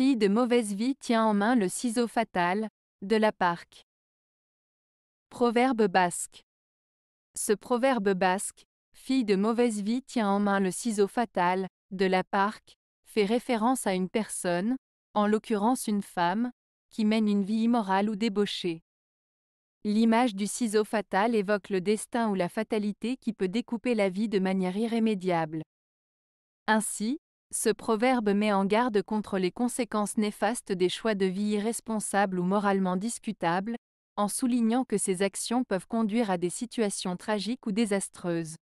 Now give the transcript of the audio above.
fille de mauvaise vie tient en main le ciseau fatal, de la parque. Proverbe basque. Ce proverbe basque, fille de mauvaise vie tient en main le ciseau fatal, de la parque, fait référence à une personne, en l'occurrence une femme, qui mène une vie immorale ou débauchée. L'image du ciseau fatal évoque le destin ou la fatalité qui peut découper la vie de manière irrémédiable. Ainsi, ce proverbe met en garde contre les conséquences néfastes des choix de vie irresponsables ou moralement discutables, en soulignant que ces actions peuvent conduire à des situations tragiques ou désastreuses.